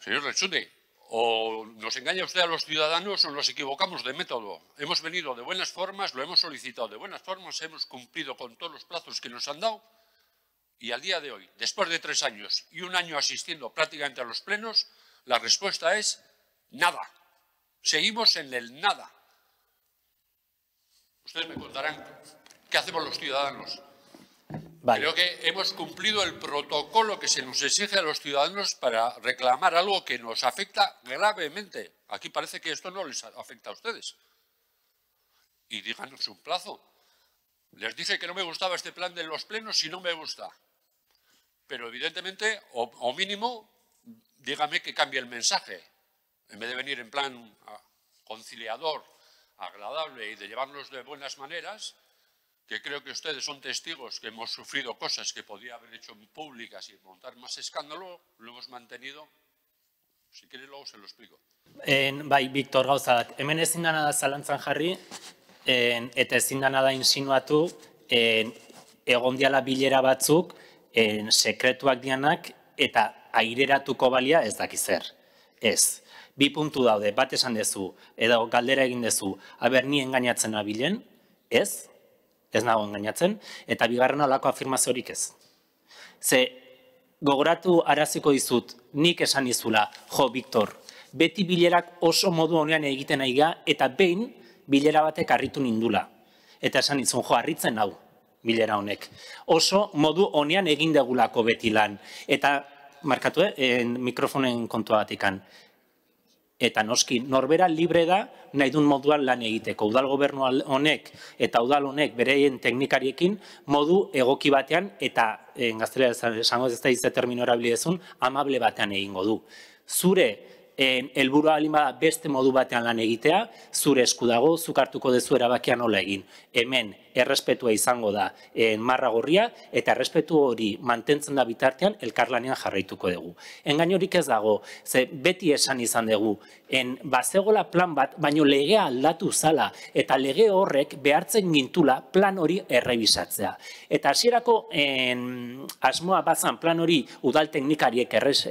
Señor Rechute, o nos engaña usted a los ciudadanos o nos equivocamos de método. Hemos venido de buenas formas, lo hemos solicitado de buenas formas, hemos cumplido con todos los plazos que nos han dado y al día de hoy, después de tres años y un año asistiendo prácticamente a los plenos, la respuesta es nada. Seguimos en el nada. Ustedes me contarán qué hacemos los ciudadanos. Creo que hemos cumplido el protocolo que se nos exige a los ciudadanos para reclamar algo que nos afecta gravemente. Aquí parece que esto no les afecta a ustedes. Y díganos un plazo. Les dije que no me gustaba este plan de los plenos y no me gusta. Pero evidentemente, o, mínimo, díganme que cambie el mensaje. En vez de venir en plan ah, conciliador, agradable y de llevarnos de buenas maneras, que creo que ustedes son testigos que hemos sufrido cosas que podía haber hecho públicas y montar más escándalo, lo hemos mantenido. Si quiere luego se lo explico. En, bai, Víctor gauzak, hemen ezin dana da zalantzan jarri, en, eta ezin dana da insinuatu, en, egon diala bilera batzuk, en, sekretuak dianak, eta aireratuko balia ez dakizer. Ez. bi puntu daude, bat esan duzu, edo galdera egin duzu, aber ni engainatzen abilen, ez, ez nago engainatzen, eta bigarren alako afirmaziorik ez. Ze, gogoratu araziko dizut, nik esan izula, jo, Viktor, beti bilerak oso modu honean egiten nahi eta behin bilera batek arritu nindula. Eta esan izun, jo, arritzen hau, bilera honek. Oso modu honean egin degulako beti lan. Eta, markatu, eh, mikrofonen kontua batikan, Eta noski, norbera libre da nahi duen moduan lan egiteko. Udal gobernu honek eta udal honek bereien teknikariekin modu egoki batean eta, eh, gaztelera, esango ez da izatermino amable batean egingo du. Zure helburua alin bada beste modu batean lan egitea, zure esku dago, zuk hartuko dezu erabakia nola egin. Hemen errespetua izango da en marra gorria eta errespetu hori mantentzen da bitartean elkarlanean jarraituko dugu. Engainorik ez dago, ze beti esan izan dugu, en bazegola plan bat, baino legea aldatu zala eta lege horrek behartzen gintula plan hori errebisatzea. Eta hasierako asmoa bazan plan hori udal teknikariek errez,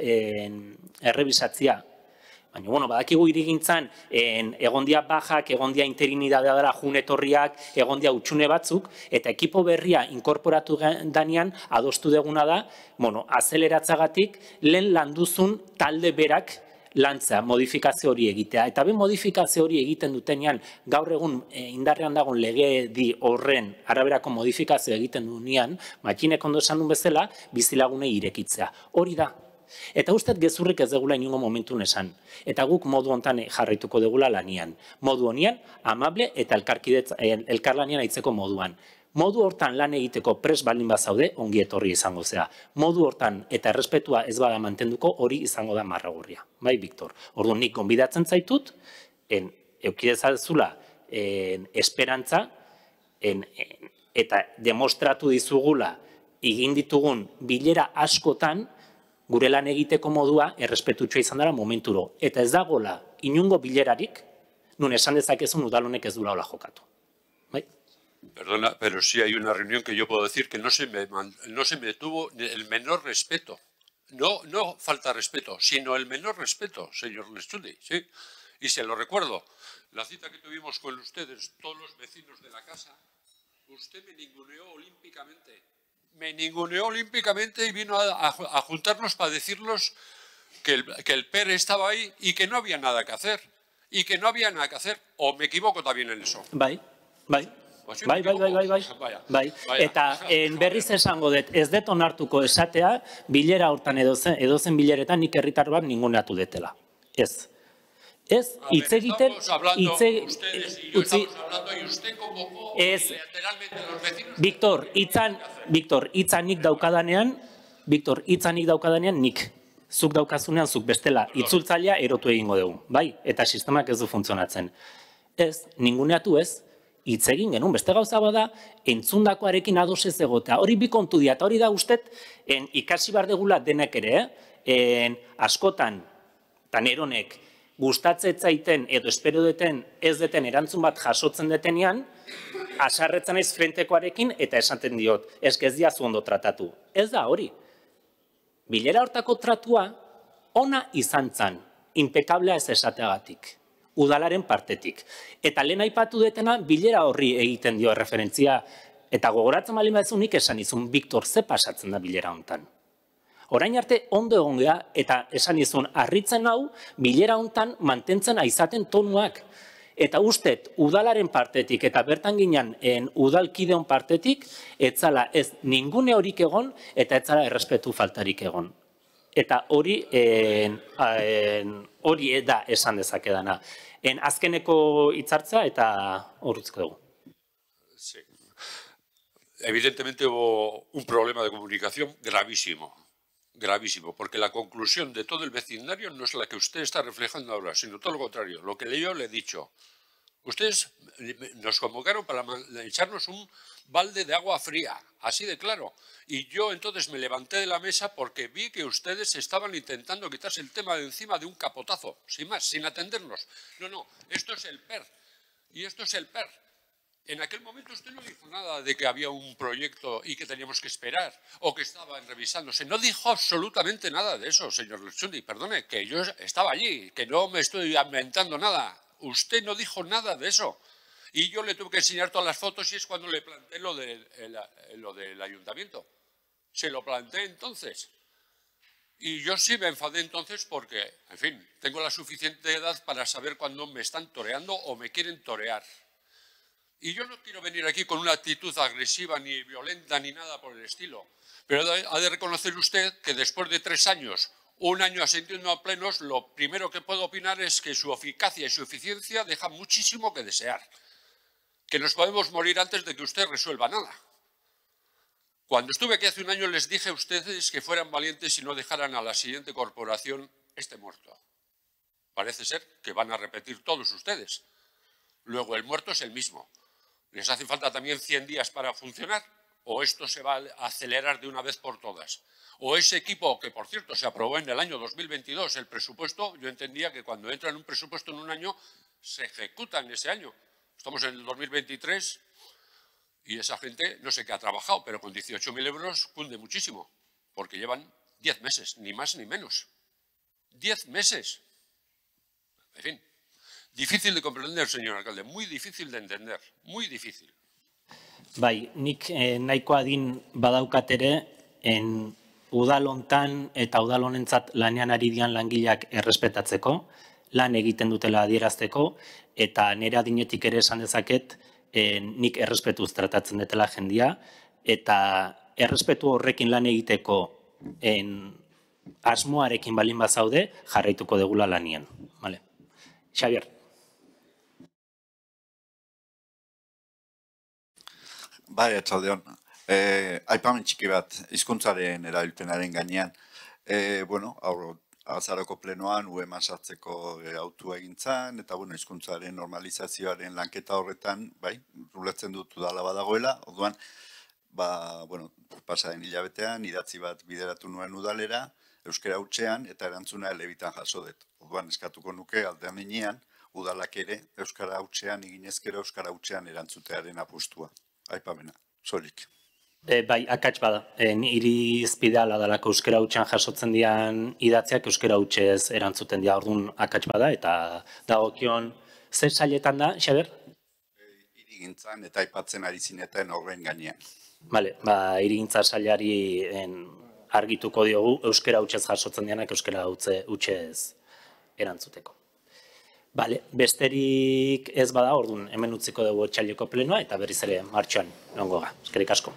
Baina, bueno, badakigu irigintzan, en, egondia bajak, egondia interinidadea dara, junetorriak, egondia utxune batzuk, eta ekipo berria inkorporatu danian, adostu deguna da, bueno, azeleratzagatik, lehen landuzun talde berak lantza, modifikazio hori egitea. Eta ben modifikazio hori egiten dutenean, gaur egun eh, indarrean dagoen lege di horren araberako modifikazio egiten dunean, makinek ondo esan duen bezala, bizilagunei irekitzea. Hori da, Eta guztet gezurrik ez degula inungo momentu nesan. Eta guk modu ontan jarraituko degula lanian. Modu honian, amable eta elkar eh, aitzeko moduan. Modu hortan lan egiteko pres baldin bat ongi etorri izango zea. Modu hortan eta errespetua ez bada mantenduko hori izango da marra Bai, Viktor? Ordu, nik gombidatzen zaitut, eukidez esperantza, eta demostratu dizugula, igin ditugun bilera askotan, gure lan egiteko modua errespetutxoa izan dara momenturo. Eta ez dagola inungo bilerarik, nun esan dezakezun udalonek ez dula hola jokatu. Bai? Perdona, pero si hay una reunión que yo puedo decir que no se me, no se me tuvo el menor respeto. No, no falta respeto, sino el menor respeto, señor Lestudi, Y se lo recuerdo, la cita que tuvimos con ustedes, todos los vecinos de la casa, usted me ninguneó olímpicamente me ninguneó olímpicamente y vino a, a, juntarnos para decirnos que el, que el PER estaba ahí y que no había nada que hacer. Y que no había nada que hacer. O me equivoco también en eso. Bai, Bai, bai, bai, bai, bai. Bai. bai. Eta en berriz esango dut ez det onartuko esatea bilera hortan edozen edozen bileretan nik herritar bat ningunatu detela. Ez. Ez, hitz egiten, hitz egiten, ez, Viktor, itzan, Viktor, itzan nik daukadanean, Viktor, itzan nik daukadanean nik, zuk daukazunean, zuk bestela, itzultzailea erotu egingo dugu, bai, eta sistemak ez du funtzionatzen. Ez, ninguneatu ez, hitz egin genuen, beste gauza bada, entzundakoarekin ados ez egotea, hori bi kontu dia, eta hori da ustet, ikasi bardegula denak ere, askotan, eta gustatzen zaiten edo espero duten ez deten erantzun bat jasotzen detenean, asarretzen ez frentekoarekin eta esaten diot, ez gezdia ondo tratatu. Ez da hori. Bilera hortako tratua ona izan zan, impekablea ez esateagatik, udalaren partetik. Eta lehen aipatu detena bilera horri egiten dio referentzia, eta gogoratzen bali mazunik esan izun, Viktor, ze pasatzen da bilera hontan? Orain arte ondo egon eta esan dizun harritzen hau, milera hontan mantentzen aizaten tonuak. Eta ustet, udalaren partetik eta bertan ginen udalkideon partetik, etzala ez ningune horik egon eta etzala errespetu faltarik egon. Eta hori en, hori eda esan dezake dana. En azkeneko hitzartza eta horretzko dugu. Evidentemente hubo un problema de comunicación gravísimo gravísimo, porque la conclusión de todo el vecindario no es la que usted está reflejando ahora, sino todo lo contrario, lo que yo le he dicho. Ustedes nos convocaron para echarnos un balde de agua fría, así de claro. Y yo entonces me levanté de la mesa porque vi que ustedes estaban intentando quitarse el tema de encima de un capotazo, sin más, sin atendernos. No, no, esto es el PER. Y esto es el PER. En aquel momento usted no dijo nada de que había un proyecto y que teníamos que esperar o que estaban revisándose. No dijo absolutamente nada de eso, señor Lechundi. Perdone, que yo estaba allí, que no me estoy inventando nada. Usted no dijo nada de eso. Y yo le tuve que enseñar todas las fotos y es cuando le planteé lo, de, lo del ayuntamiento. Se lo planteé entonces. Y yo sí me enfadé entonces porque, en fin, tengo la suficiente edad para saber cuando me están toreando o me quieren torear. Y yo no quiero venir aquí con una actitud agresiva ni violenta ni nada por el estilo, pero ha de reconocer usted que después de tres años, un año asintiendo a plenos, lo primero que puedo opinar es que su eficacia y su eficiencia dejan muchísimo que desear, que nos podemos morir antes de que usted resuelva nada. Cuando estuve aquí hace un año les dije a ustedes que fueran valientes y no dejaran a la siguiente corporación este muerto. Parece ser que van a repetir todos ustedes. Luego el muerto es el mismo. ¿Les hace falta también 100 días para funcionar? ¿O esto se va a acelerar de una vez por todas? ¿O ese equipo, que por cierto se aprobó en el año 2022 el presupuesto, yo entendía que cuando entra en un presupuesto en un año, se ejecuta en ese año? Estamos en el 2023 y esa gente no sé qué ha trabajado, pero con 18.000 euros cunde muchísimo, porque llevan 10 meses, ni más ni menos. 10 meses. En fin, difícil de comprender, señor alcalde, muy difícil de entender, muy difícil. Bai, nik eh, nahiko adin badaukat ere, en udalontan eta udalonentzat lanean ari dian langileak errespetatzeko, lan egiten dutela adierazteko, eta nire adinetik ere esan dezaket, eh, nik errespetuz tratatzen detela jendia, eta errespetu horrekin lan egiteko en asmoarekin balin bazaude, jarraituko degula lanien. Vale. Xavier. Bai, etxaldeon. E, aipamen txiki bat, hizkuntzaren erabiltenaren gainean. E, bueno, aurro, azaroko plenoan, ue masatzeko e, autua egin eta bueno, hizkuntzaren normalizazioaren lanketa horretan, bai, rulatzen dut udala badagoela, orduan, ba, bueno, pasaren hilabetean, idatzi bat bideratu nuen udalera, euskera hutsean, eta erantzuna elebitan jaso dut. Orduan, eskatuko nuke, aldean inian, udalak ere, euskara hutsean, iginezkera euskara hutsean erantzutearen apustua aipamena, solik. E, bai, akatz bada. E, niri izpideala euskera hutsan jasotzen dian idatziak euskera hutsez erantzuten dira orduan akatz da Eta dagokion, zer sailetan da, Xaber? E, gintzan eta aipatzen ari zineten horren gainean. Bale, ba, irigintza sailari argituko diogu euskera hutsez jasotzen dianak euskera hutsez erantzuteko. Bale, besterik ez bada orduan hemen utziko dugu txaliko plenoa eta berriz ere, martxoan, ga. eskerik asko.